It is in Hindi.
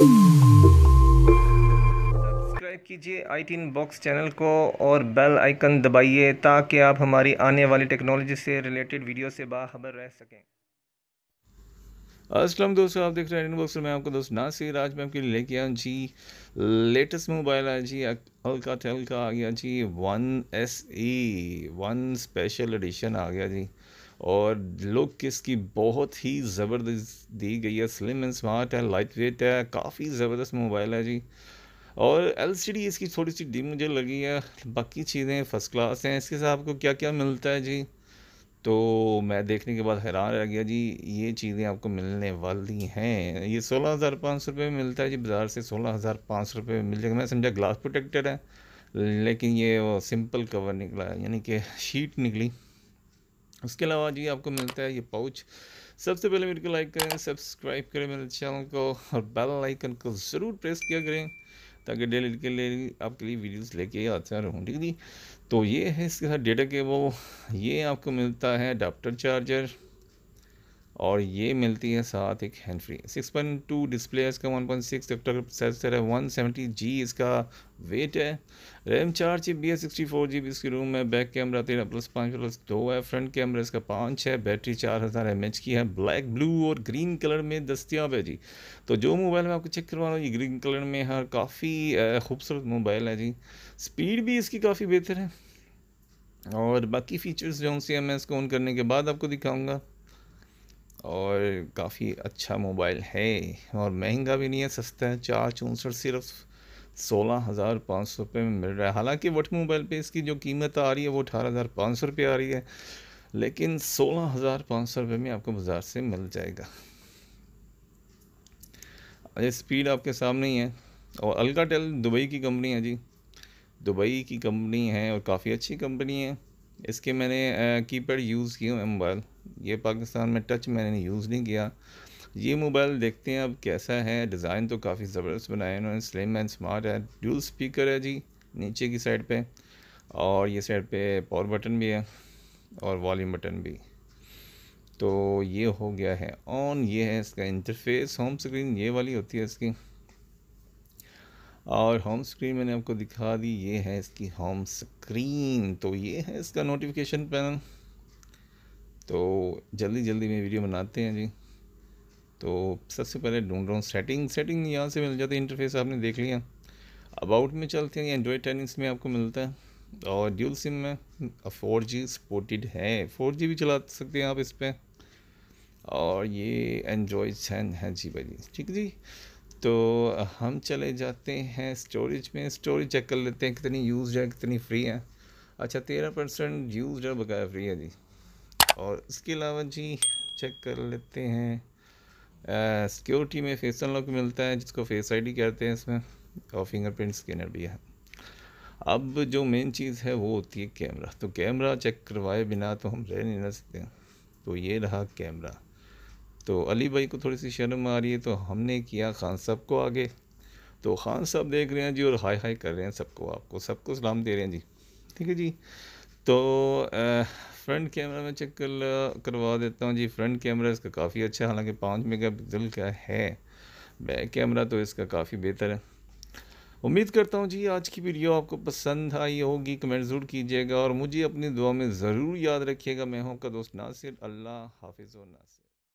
सब्सक्राइब कीजिए आई टीन बॉक्स चैनल को और बेल आइकन दबाइए ताकि आप हमारी आने वाली टेक्नोलॉजी से रिलेटेड वीडियो से बाखबर रह सकें असलम दोस्तों आप देख रहे हैं बॉक्स में आपका दोस्त नासिर आज मैं आपके लिए लेके आया जी लेटेस्ट मोबाइल आया जी हल्का थे हल्का आ गया जी one S E one special edition आ गया जी और लुक इसकी बहुत ही ज़बरदस्त दी गई है स्लिम एंड स्मार्ट है लाइट वेट है काफ़ी ज़बरदस्त मोबाइल है जी और एल इसकी थोड़ी सी डी मुझे लगी है बाकी चीज़ें फ़र्स्ट क्लास हैं इसके साथ आपको क्या क्या मिलता है जी तो मैं देखने के बाद हैरान रह गया जी ये चीज़ें आपको मिलने वाली हैं ये सोलह हज़ार पाँच सौ रुपये में मिलता है जी बाज़ार से सोलह हज़ार पाँच सौ रुपये में मिल जाएगा मैं समझा ग्लास प्रोटेक्टर है लेकिन ये सिंपल कवर निकला यानी कि शीट निकली उसके अलावा जी आपको मिलता है ये पाउच सबसे पहले मेरे को लाइक करें सब्सक्राइब करें मेरे चैनल को और बेल आइकन को ज़रूर प्रेस किया करें ताकि डेली के लिए आपके लिए वीडियोस लेके आता रहूँ ठीक है तो ये है इसके साथ डेटा के वो ये आपको मिलता है अडाप्टर चार्जर और ये मिलती है साथ एक hand free six point two display है इसका वन पॉइंट सिक्स सेंसर है वन सेवेंटी जी इसका वेट है रैम चार जी बी है सिक्सटी फोर जी बी इसकी रूम है बैक कैमरा तेरह प्लस पाँच प्लस दो है फ्रंट कैमरा इसका पाँच है बैटरी चार हज़ार एम एच की है ब्लैक ब्लू और ग्रीन कलर में दस्तियाब है जी तो जो मोबाइल मैं आपको चेक करवा रहा हूँ ये ग्रीन कलर में है काफ़ी खूबसूरत मोबाइल है जी स्पीड भी इसकी काफ़ी बेहतर है और बाकी फ़ीचर्स जो उनसे मैं इसको ऑन करने के बाद आपको दिखाऊँगा और काफ़ी अच्छा मोबाइल है और महंगा भी नहीं है सस्ता है चार चौंसठ सिर्फ सोलह हज़ार पाँच सौ रुपये में मिल रहा है हालांकि वट मोबाइल पे इसकी जो कीमत आ रही है वो अठारह हज़ार पाँच सौ रुपये आ रही है लेकिन सोलह हज़ार पाँच सौ रुपये में आपको बाज़ार से मिल जाएगा ये स्पीड आपके सामने ही है और टेल दुबई की कंपनी है जी दुबई की कंपनी है और काफ़ी अच्छी कंपनी है इसके मैंने कीपैड यूज़ किए है मोबाइल ये पाकिस्तान में टच मैंने यूज़ नहीं किया ये मोबाइल देखते हैं अब कैसा है डिज़ाइन तो काफ़ी ज़बरदस्त बनाया उन्होंने स्लिम एंड स्मार्ट है ड्यूल स्पीकर है जी नीचे की साइड पे और ये साइड पे पावर बटन भी है और वॉल्यूम बटन भी तो ये हो गया है ऑन ये है इसका इंटरफेस होम स्क्रीन ये वाली होती है इसकी और होम स्क्रीन मैंने आपको दिखा दी ये है इसकी होम स्क्रीन तो ये है इसका नोटिफिकेशन पैनल तो जल्दी जल्दी में वीडियो बनाते हैं जी तो सबसे पहले ढूंढ रहा हूँ सेटिंग सेटिंग यहाँ से मिल जाती है इंटरफेस आपने देख लिया अबाउट में चलते हैं एंड्रॉयड टेनिस में आपको मिलता है और ड्यूल सिम में फोर जी सपोर्टेड है फोर जी भी चला सकते हैं आप इस पर और ये एंड्रॉयड 10 है जी भाई जी ठीक जी तो हम चले जाते हैं स्टोरेज में स्टोरेज चेक कर लेते हैं कितनी यूज है कितनी फ्री है अच्छा तेरह परसेंट यूज है बकाया फ्री है जी और इसके अलावा जी चेक कर लेते हैं सिक्योरिटी में फेस अनलॉक मिलता है जिसको फेस आईडी कहते हैं इसमें और फिंगरप्रिंट स्कैनर भी है अब जो मेन चीज़ है वो होती है कैमरा तो कैमरा चेक करवाए बिना तो हम रह नहीं रह सकते तो ये रहा कैमरा तो अली भाई को थोड़ी सी शर्म आ रही है तो हमने किया खान साहब को आगे तो खान साहब देख रहे हैं जी और हाय हाय कर रहे हैं सबको आपको सबको सलाम दे रहे हैं जी ठीक है जी तो फ्रंट कैमरा में चेक कर करवा देता हूँ जी फ्रंट कैमरा इसका काफ़ी अच्छा हालांकि पाँच मेगा पिक्सल का है बैक कैमरा तो इसका काफ़ी बेहतर है उम्मीद करता हूँ जी आज की वीडियो आपको पसंद आई होगी कमेंट ज़रूर कीजिएगा और मुझे अपनी दुआ में ज़रूर याद रखिएगा मैं हूँ का दोस्त नासिर अल्लाह हाफिज़ और नासिर